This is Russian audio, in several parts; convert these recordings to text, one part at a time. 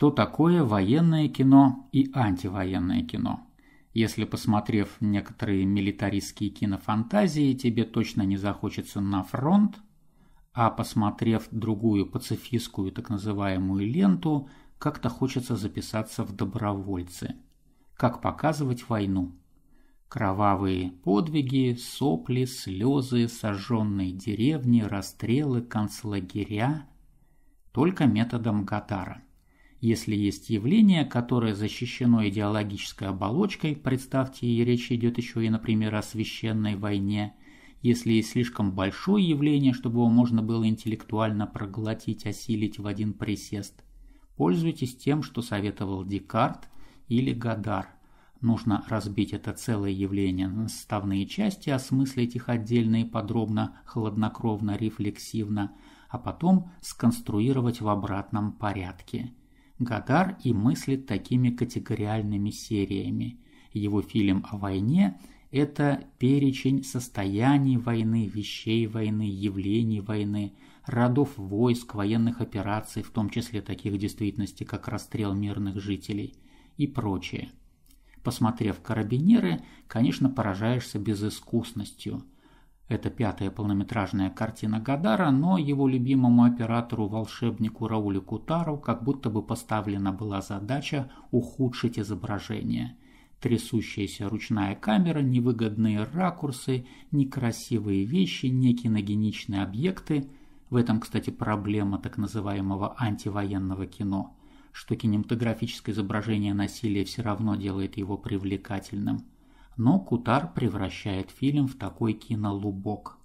что такое военное кино и антивоенное кино. Если, посмотрев некоторые милитаристские кинофантазии, тебе точно не захочется на фронт, а посмотрев другую пацифистскую так называемую ленту, как-то хочется записаться в добровольцы. Как показывать войну? Кровавые подвиги, сопли, слезы, сожженные деревни, расстрелы, концлагеря. Только методом Гатара. Если есть явление, которое защищено идеологической оболочкой, представьте, и речь идет еще и, например, о священной войне, если есть слишком большое явление, чтобы его можно было интеллектуально проглотить, осилить в один присест, пользуйтесь тем, что советовал Декарт или Гадар. Нужно разбить это целое явление на составные части, осмыслить их отдельно и подробно, хладнокровно, рефлексивно, а потом сконструировать в обратном порядке – Гадар и мыслит такими категориальными сериями. Его фильм о войне – это перечень состояний войны, вещей войны, явлений войны, родов войск, военных операций, в том числе таких действительностей, как расстрел мирных жителей и прочее. Посмотрев «Карабинеры», конечно, поражаешься безыскусностью это пятая полнометражная картина Гадара, но его любимому оператору-волшебнику Раулю Кутару как будто бы поставлена была задача ухудшить изображение. Трясущаяся ручная камера, невыгодные ракурсы, некрасивые вещи, некиногеничные объекты – в этом, кстати, проблема так называемого антивоенного кино, что кинематографическое изображение насилия все равно делает его привлекательным – но Кутар превращает фильм в такой кинолубок.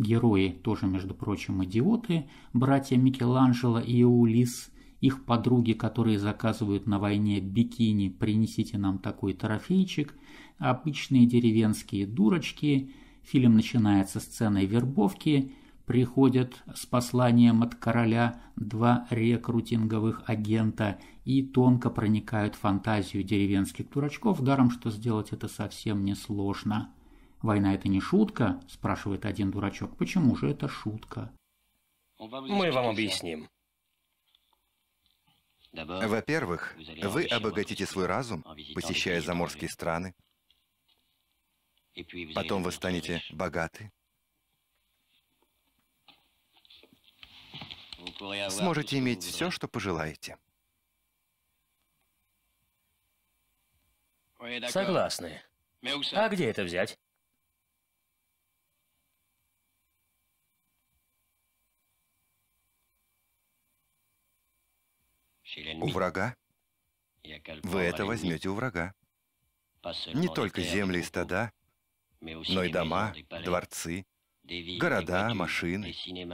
Герои, тоже, между прочим, идиоты, братья Микеланджело и Улис, их подруги, которые заказывают на войне бикини «Принесите нам такой трофейчик», обычные деревенские дурочки. Фильм начинается сценой вербовки – приходят с посланием от короля два рекрутинговых агента и тонко проникают в фантазию деревенских дурачков, даром что сделать это совсем не сложно. «Война – это не шутка?» – спрашивает один дурачок. «Почему же это шутка?» Мы вам объясним. Во-первых, вы обогатите свой разум, посещая заморские страны. Потом вы станете богаты, сможете иметь все, что пожелаете. Согласны. А где это взять? У врага? Вы это возьмете у врага. Не только земли и стада, но и дома, дворцы, Города, машины,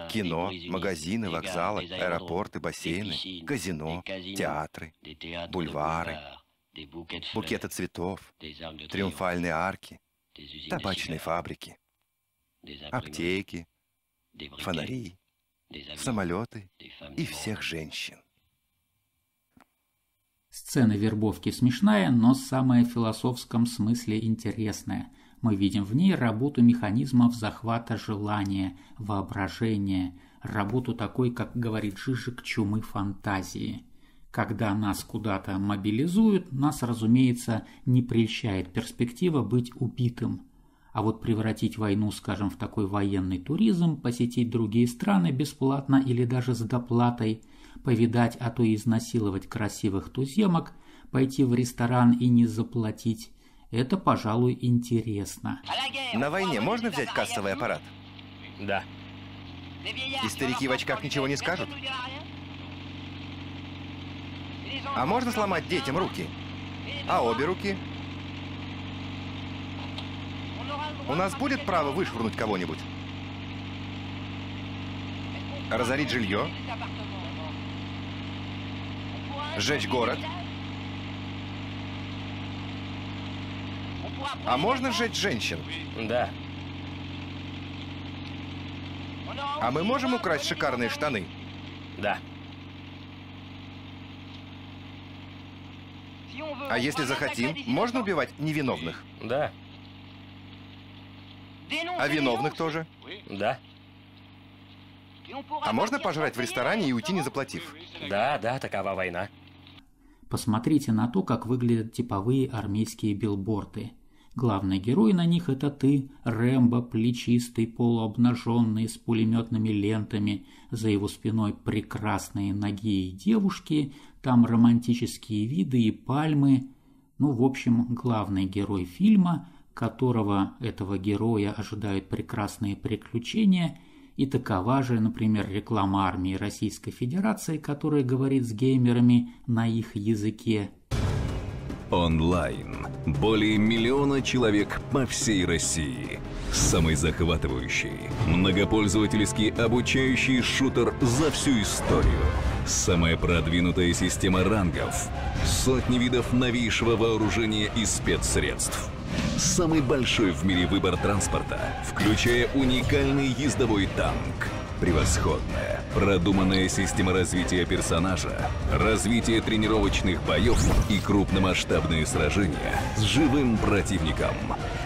кино, магазины, вокзалы, аэропорты, бассейны, казино, театры, бульвары, букеты цветов, триумфальные арки, табачные фабрики, аптеки, фонари, самолеты и всех женщин. Сцена вербовки смешная, но самая в философском смысле интересная мы видим в ней работу механизмов захвата желания, воображения, работу такой, как говорит Жижик, чумы фантазии. Когда нас куда-то мобилизуют, нас, разумеется, не прельщает перспектива быть убитым. А вот превратить войну, скажем, в такой военный туризм, посетить другие страны бесплатно или даже с доплатой, повидать, а то и изнасиловать красивых туземок, пойти в ресторан и не заплатить, это, пожалуй, интересно. На войне можно взять кассовый аппарат? Да. И старики в очках ничего не скажут? А можно сломать детям руки? А обе руки? У нас будет право вышвырнуть кого-нибудь? Разорить жилье? Сжечь город? А можно сжечь женщин? Да. А мы можем украсть шикарные штаны? Да. А если захотим, можно убивать невиновных? Да. А виновных тоже? Да. А можно пожрать в ресторане и уйти, не заплатив? Да, да, такова война. Посмотрите на то, как выглядят типовые армейские билборды. Главный герой на них это ты, Рэмбо, плечистый, полуобнаженный, с пулеметными лентами. За его спиной прекрасные ноги и девушки, там романтические виды и пальмы. Ну, в общем, главный герой фильма, которого этого героя ожидают прекрасные приключения, и такова же, например, реклама армии Российской Федерации, которая говорит с геймерами на их языке – онлайн. Более миллиона человек по всей России. Самый захватывающий, многопользовательский обучающий шутер за всю историю. Самая продвинутая система рангов. Сотни видов новейшего вооружения и спецсредств. Самый большой в мире выбор транспорта, включая уникальный ездовой танк – Превосходная, продуманная система развития персонажа, развитие тренировочных боев и крупномасштабные сражения с живым противником,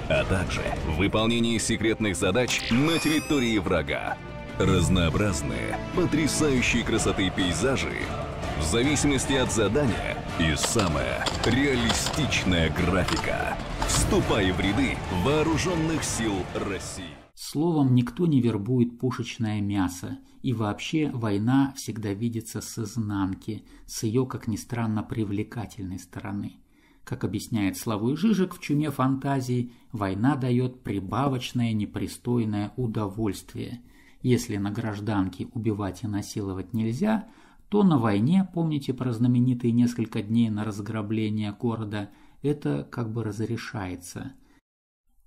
а также выполнение секретных задач на территории врага. Разнообразные, потрясающие красоты пейзажи, в зависимости от задания и самая реалистичная графика. Вступай в ряды Вооруженных сил России. Словом, никто не вербует пушечное мясо, и вообще война всегда видится с изнанки, с ее, как ни странно, привлекательной стороны. Как объясняет Славой Жижик в «Чуме фантазии», война дает прибавочное непристойное удовольствие. Если на гражданке убивать и насиловать нельзя, то на войне, помните про знаменитые несколько дней на разграбление города, это как бы разрешается –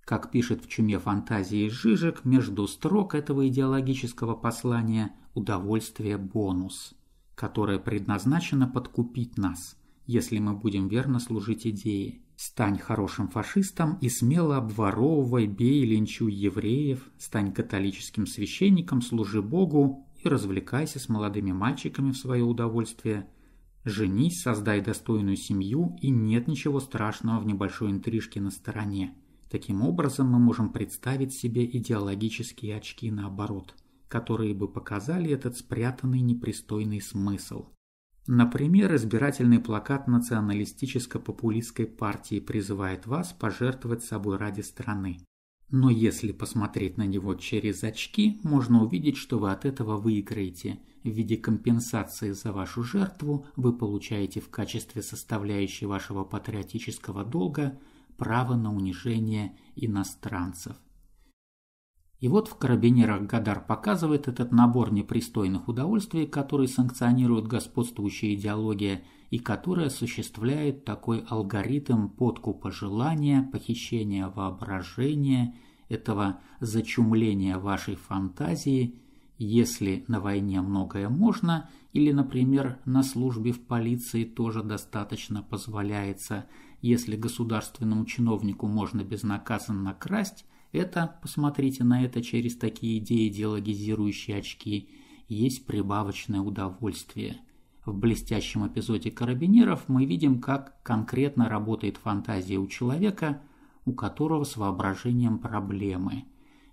как пишет в «Чуме фантазии» Жижек, между строк этого идеологического послания удовольствие – бонус, которое предназначено подкупить нас, если мы будем верно служить идее. Стань хорошим фашистом и смело обворовывай, бей и линчуй евреев, стань католическим священником, служи Богу и развлекайся с молодыми мальчиками в свое удовольствие. Женись, создай достойную семью, и нет ничего страшного в небольшой интрижке на стороне. Таким образом, мы можем представить себе идеологические очки наоборот, которые бы показали этот спрятанный непристойный смысл. Например, избирательный плакат националистическо-популистской партии призывает вас пожертвовать собой ради страны. Но если посмотреть на него через очки, можно увидеть, что вы от этого выиграете. В виде компенсации за вашу жертву вы получаете в качестве составляющей вашего патриотического долга – право на унижение иностранцев. И вот в «Карабинерах» Гадар показывает этот набор непристойных удовольствий, которые санкционирует господствующая идеология и которая осуществляет такой алгоритм подкупа желания, похищения воображения, этого зачумления вашей фантазии, если на войне многое можно или, например, на службе в полиции тоже достаточно позволяется – если государственному чиновнику можно безнаказанно красть, это, посмотрите на это через такие идеи идеологизирующие очки, есть прибавочное удовольствие. В блестящем эпизоде «Карабинеров» мы видим, как конкретно работает фантазия у человека, у которого с воображением проблемы.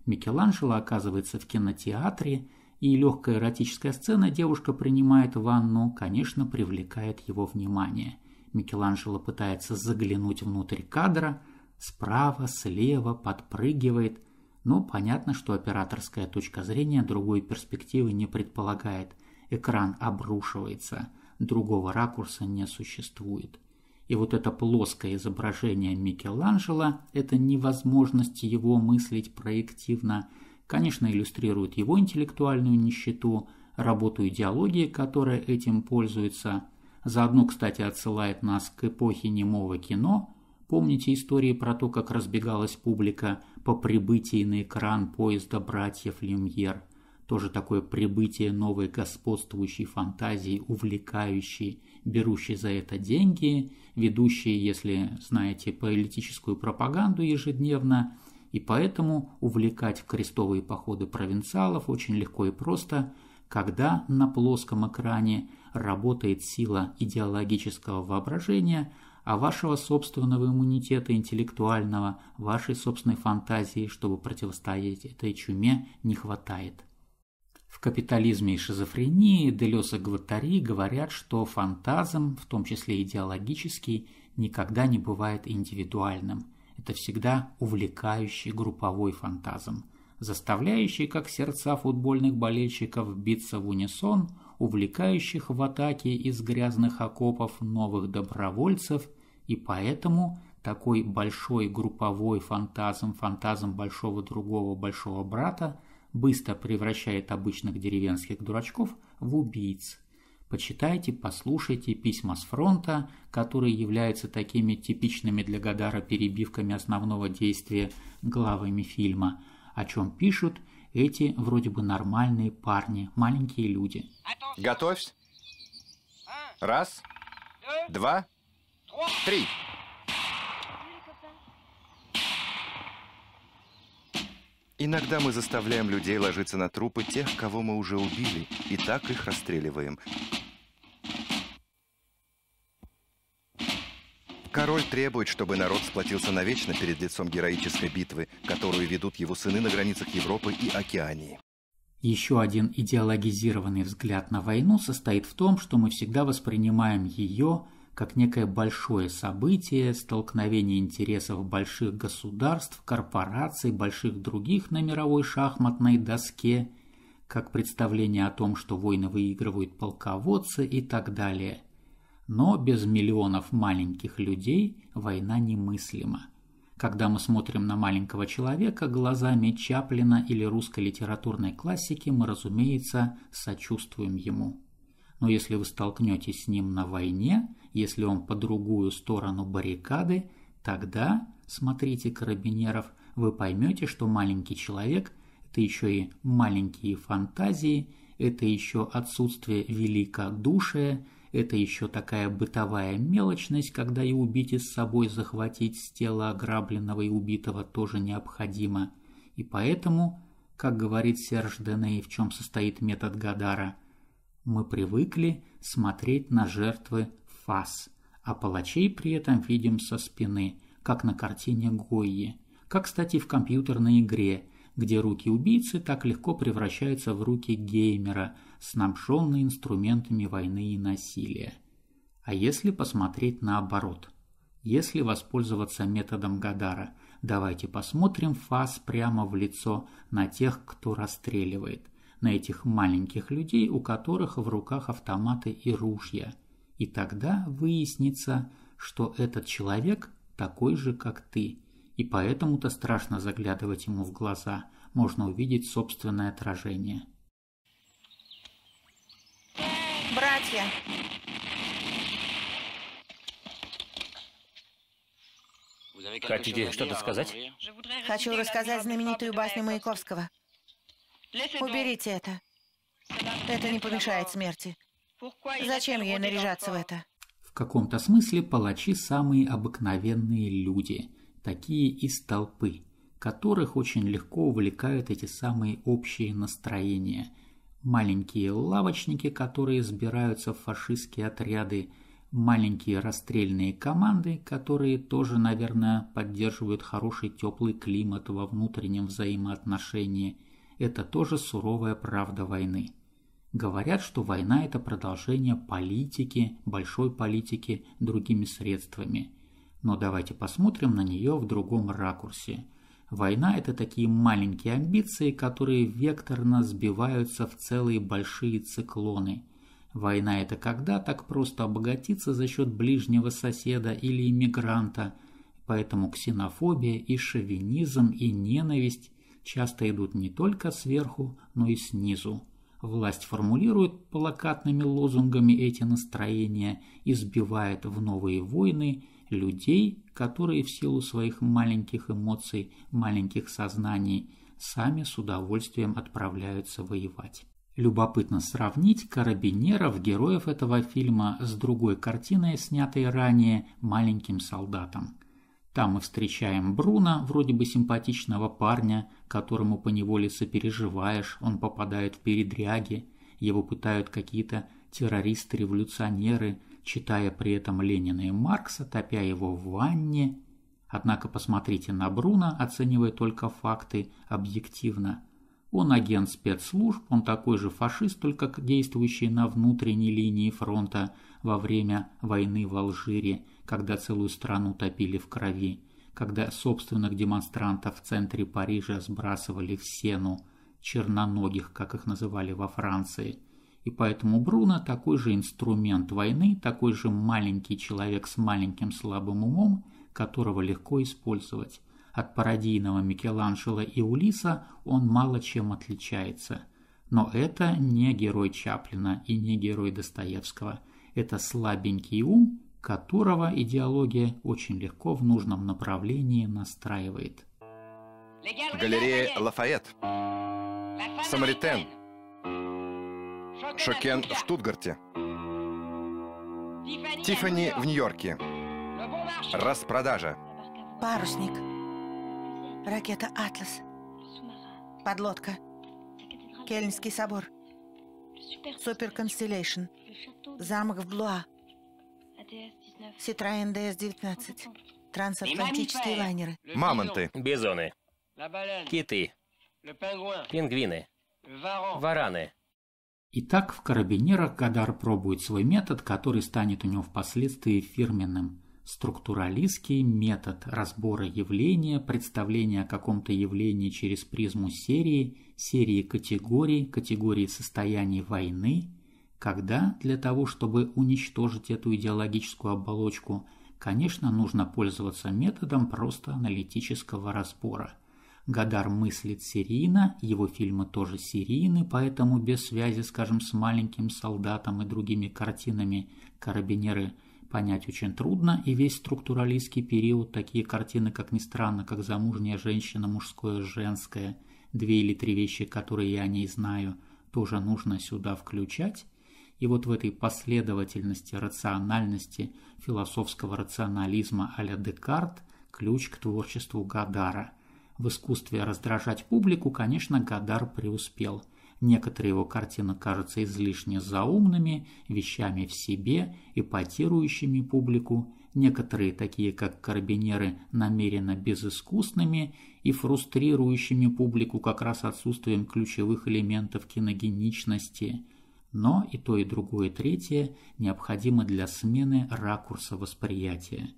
Микеланджело оказывается в кинотеатре, и легкая эротическая сцена «Девушка принимает ванну» конечно привлекает его внимание – Микеланджело пытается заглянуть внутрь кадра, справа, слева, подпрыгивает, но понятно, что операторская точка зрения другой перспективы не предполагает. Экран обрушивается, другого ракурса не существует. И вот это плоское изображение Микеланджело, это невозможность его мыслить проективно, конечно, иллюстрирует его интеллектуальную нищету, работу идеологии, которая этим пользуется, Заодно, кстати, отсылает нас к эпохе немого кино. Помните истории про то, как разбегалась публика по прибытии на экран поезда братьев Люмьер? Тоже такое прибытие новой господствующей фантазии, увлекающей, берущей за это деньги, ведущей, если знаете, политическую пропаганду ежедневно, и поэтому увлекать в крестовые походы провинциалов очень легко и просто, когда на плоском экране – работает сила идеологического воображения, а вашего собственного иммунитета интеллектуального, вашей собственной фантазии, чтобы противостоять этой чуме, не хватает. В капитализме и шизофрении Делес и Глотари говорят, что фантазм, в том числе идеологический, никогда не бывает индивидуальным. Это всегда увлекающий групповой фантазм, заставляющий, как сердца футбольных болельщиков, биться в унисон – увлекающих в атаке из грязных окопов новых добровольцев, и поэтому такой большой групповой фантазм, фантазм большого другого большого брата быстро превращает обычных деревенских дурачков в убийц. Почитайте, послушайте письма с фронта, которые являются такими типичными для Гадара перебивками основного действия главами фильма, о чем пишут – эти вроде бы нормальные парни, маленькие люди. Готовься. Раз, два, три. Иногда мы заставляем людей ложиться на трупы тех, кого мы уже убили, и так их расстреливаем. Король требует, чтобы народ сплотился навечно перед лицом героической битвы, которую ведут его сыны на границах Европы и Океании. Еще один идеологизированный взгляд на войну состоит в том, что мы всегда воспринимаем ее как некое большое событие, столкновение интересов больших государств, корпораций, больших других на мировой шахматной доске, как представление о том, что войны выигрывают полководцы и так далее – но без миллионов маленьких людей война немыслима. Когда мы смотрим на маленького человека глазами Чаплина или русской литературной классики, мы, разумеется, сочувствуем ему. Но если вы столкнетесь с ним на войне, если он по другую сторону баррикады, тогда, смотрите, карабинеров, вы поймете, что маленький человек – это еще и маленькие фантазии, это еще отсутствие великодушия – это еще такая бытовая мелочность, когда и убить и с собой захватить с тела ограбленного и убитого тоже необходимо. И поэтому, как говорит Серж Дене, в чем состоит метод Гадара, мы привыкли смотреть на жертвы фас, а палачей при этом видим со спины, как на картине Гойи, как, кстати, в компьютерной игре – где руки убийцы так легко превращаются в руки геймера, снабженные инструментами войны и насилия. А если посмотреть наоборот? Если воспользоваться методом Гадара, давайте посмотрим фас прямо в лицо на тех, кто расстреливает, на этих маленьких людей, у которых в руках автоматы и ружья. И тогда выяснится, что этот человек такой же, как ты – и поэтому-то страшно заглядывать ему в глаза, можно увидеть собственное отражение. Братья! Хотите что-то сказать? Хочу рассказать знаменитую басню Маяковского. Уберите это. Это не помешает смерти. Зачем ей наряжаться в это? В каком-то смысле палачи самые обыкновенные люди – такие из толпы, которых очень легко увлекают эти самые общие настроения. Маленькие лавочники, которые сбираются в фашистские отряды, маленькие расстрельные команды, которые тоже, наверное, поддерживают хороший теплый климат во внутреннем взаимоотношении. Это тоже суровая правда войны. Говорят, что война – это продолжение политики, большой политики, другими средствами – но давайте посмотрим на нее в другом ракурсе. Война – это такие маленькие амбиции, которые векторно сбиваются в целые большие циклоны. Война – это когда так просто обогатиться за счет ближнего соседа или иммигранта, поэтому ксенофобия и шовинизм и ненависть часто идут не только сверху, но и снизу. Власть формулирует плакатными лозунгами эти настроения, избивает в новые войны – людей, которые в силу своих маленьких эмоций, маленьких сознаний, сами с удовольствием отправляются воевать. Любопытно сравнить карабинеров героев этого фильма с другой картиной, снятой ранее «Маленьким солдатом». Там мы встречаем Бруна, вроде бы симпатичного парня, которому поневоле сопереживаешь, он попадает в передряги, его пытают какие-то террористы-революционеры – читая при этом Ленина и Маркса, топя его в ванне. Однако посмотрите на Бруно, оценивая только факты объективно. Он агент спецслужб, он такой же фашист, только действующий на внутренней линии фронта во время войны в Алжире, когда целую страну топили в крови, когда собственных демонстрантов в центре Парижа сбрасывали в сену, черноногих, как их называли во Франции – и поэтому Бруно такой же инструмент войны, такой же маленький человек с маленьким слабым умом, которого легко использовать. От пародийного Микеланджело и Улиса он мало чем отличается. Но это не герой Чаплина и не герой Достоевского. Это слабенький ум, которого идеология очень легко в нужном направлении настраивает. Галерея Лафайет. Самаритен. Шокен в Штутгарте. Тифани в Нью-Йорке. Распродажа. Парусник. Ракета «Атлас». Подлодка. Кельнский собор. Супер Замок в Блуа. Ситроен ДС-19. Трансатлантические лайнеры. Мамонты. Бизоны. Киты. Пингвины. Вараны. Итак, в карабинерах Гадар пробует свой метод, который станет у него впоследствии фирменным. Структуралистский метод разбора явления, представления о каком-то явлении через призму серии, серии категорий, категории состояний войны, когда для того, чтобы уничтожить эту идеологическую оболочку, конечно, нужно пользоваться методом просто аналитического разбора – Гадар мыслит серийно, его фильмы тоже серийны, поэтому без связи, скажем, с «Маленьким солдатом» и другими картинами «Карабинеры» понять очень трудно, и весь структуралистский период такие картины, как ни странно, как «Замужняя женщина», «Мужское», «Женское», две или три вещи, которые я о ней знаю, тоже нужно сюда включать. И вот в этой последовательности рациональности, философского рационализма а-ля Декарт – ключ к творчеству Гадара – в искусстве раздражать публику, конечно, Гадар преуспел. Некоторые его картины кажутся излишне заумными, вещами в себе, эпатирующими публику, некоторые, такие как «Карбинеры», намеренно безыскусными и фрустрирующими публику как раз отсутствием ключевых элементов киногеничности. Но и то, и другое, и третье необходимо для смены ракурса восприятия.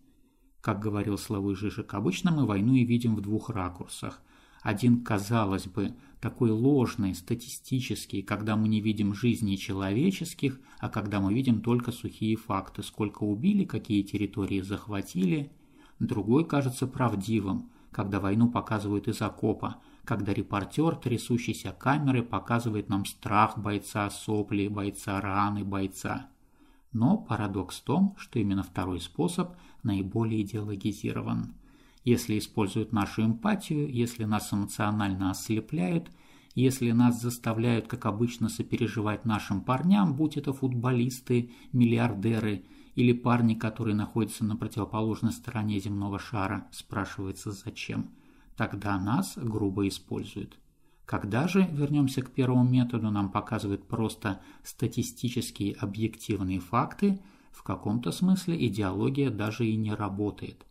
Как говорил Славы Жижик, обычно мы войну и видим в двух ракурсах. Один, казалось бы, такой ложный, статистический, когда мы не видим жизни человеческих, а когда мы видим только сухие факты, сколько убили, какие территории захватили. Другой кажется правдивым, когда войну показывают из окопа, когда репортер, трясущийся камеры, показывает нам страх бойца, сопли, бойца, раны, бойца. Но парадокс в том, что именно второй способ наиболее идеологизирован. Если используют нашу эмпатию, если нас эмоционально ослепляют, если нас заставляют, как обычно, сопереживать нашим парням, будь это футболисты, миллиардеры или парни, которые находятся на противоположной стороне земного шара, спрашивается зачем, тогда нас грубо используют. Когда же, вернемся к первому методу, нам показывают просто статистические объективные факты, в каком-то смысле идеология даже и не работает.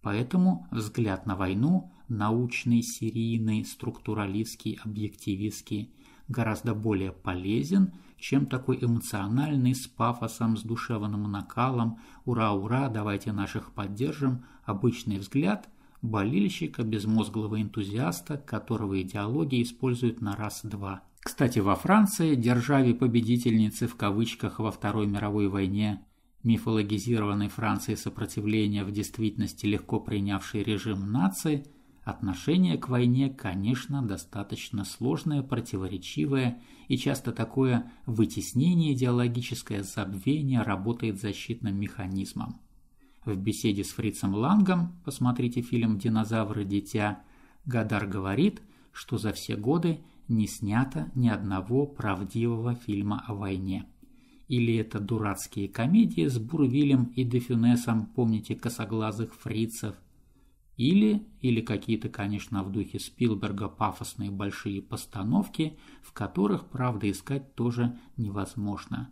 Поэтому взгляд на войну, научный, серийный, структуралистский, объективистский, гораздо более полезен, чем такой эмоциональный, с пафосом, с душевным накалом «Ура, ура, давайте наших поддержим» обычный взгляд – болельщика, безмозглого энтузиаста, которого идеология используют на раз-два. Кстати, во Франции, державе победительницы в кавычках во Второй мировой войне, мифологизированной Франции сопротивления в действительности легко принявшей режим нации, отношение к войне, конечно, достаточно сложное, противоречивое и часто такое вытеснение идеологическое забвение работает защитным механизмом в беседе с Фрицем Лангом, посмотрите фильм «Динозавры. Дитя», Гадар говорит, что за все годы не снято ни одного правдивого фильма о войне. Или это дурацкие комедии с Бурвилем и Дефюнесом, помните, косоглазых фрицев. Или, или какие-то, конечно, в духе Спилберга пафосные большие постановки, в которых правда искать тоже невозможно.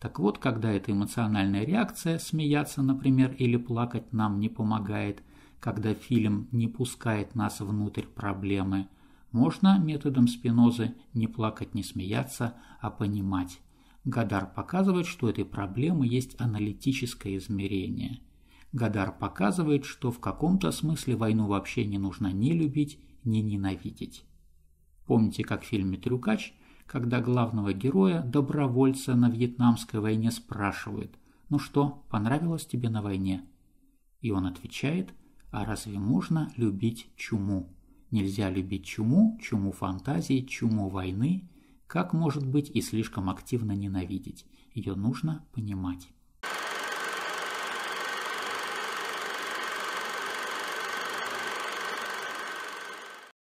Так вот, когда эта эмоциональная реакция, смеяться, например, или плакать нам не помогает, когда фильм не пускает нас внутрь проблемы, можно методом спинозы не плакать, не смеяться, а понимать. Гадар показывает, что этой проблемы есть аналитическое измерение. Гадар показывает, что в каком-то смысле войну вообще не нужно ни любить, ни ненавидеть. Помните, как в фильме «Трюкач» когда главного героя, добровольца на вьетнамской войне спрашивают «Ну что, понравилось тебе на войне?» И он отвечает «А разве можно любить чуму? Нельзя любить чуму, чуму фантазии, чуму войны, как может быть и слишком активно ненавидеть. Ее нужно понимать».